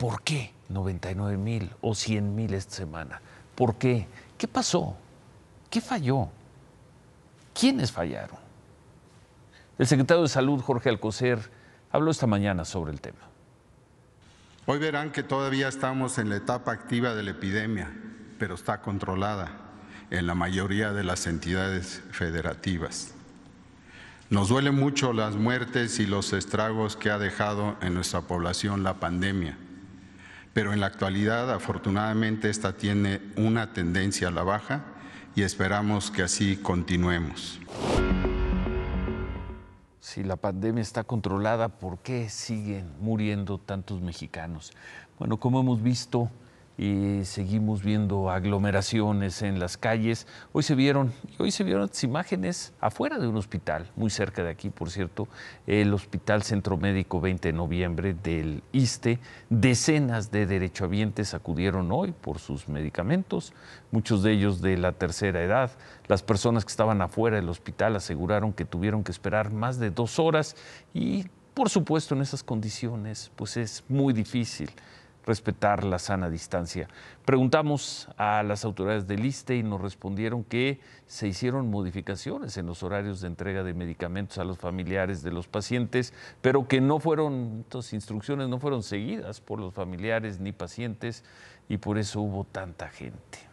¿Por qué 99 mil o 100 mil esta semana? ¿Por qué? ¿Qué pasó? ¿Qué falló? ¿Quiénes fallaron? El secretario de Salud, Jorge Alcocer, habló esta mañana sobre el tema. Hoy verán que todavía estamos en la etapa activa de la epidemia, pero está controlada en la mayoría de las entidades federativas. Nos duelen mucho las muertes y los estragos que ha dejado en nuestra población la pandemia pero en la actualidad afortunadamente esta tiene una tendencia a la baja y esperamos que así continuemos. Si la pandemia está controlada, ¿por qué siguen muriendo tantos mexicanos? Bueno, como hemos visto, y seguimos viendo aglomeraciones en las calles. Hoy se vieron, hoy se vieron imágenes afuera de un hospital, muy cerca de aquí, por cierto, el Hospital Centro Médico 20 de Noviembre del ISTE. Decenas de derechohabientes acudieron hoy por sus medicamentos, muchos de ellos de la tercera edad. Las personas que estaban afuera del hospital aseguraron que tuvieron que esperar más de dos horas y, por supuesto, en esas condiciones, pues es muy difícil respetar la sana distancia. Preguntamos a las autoridades del ISTE y nos respondieron que se hicieron modificaciones en los horarios de entrega de medicamentos a los familiares de los pacientes, pero que no fueron, estas instrucciones no fueron seguidas por los familiares ni pacientes y por eso hubo tanta gente.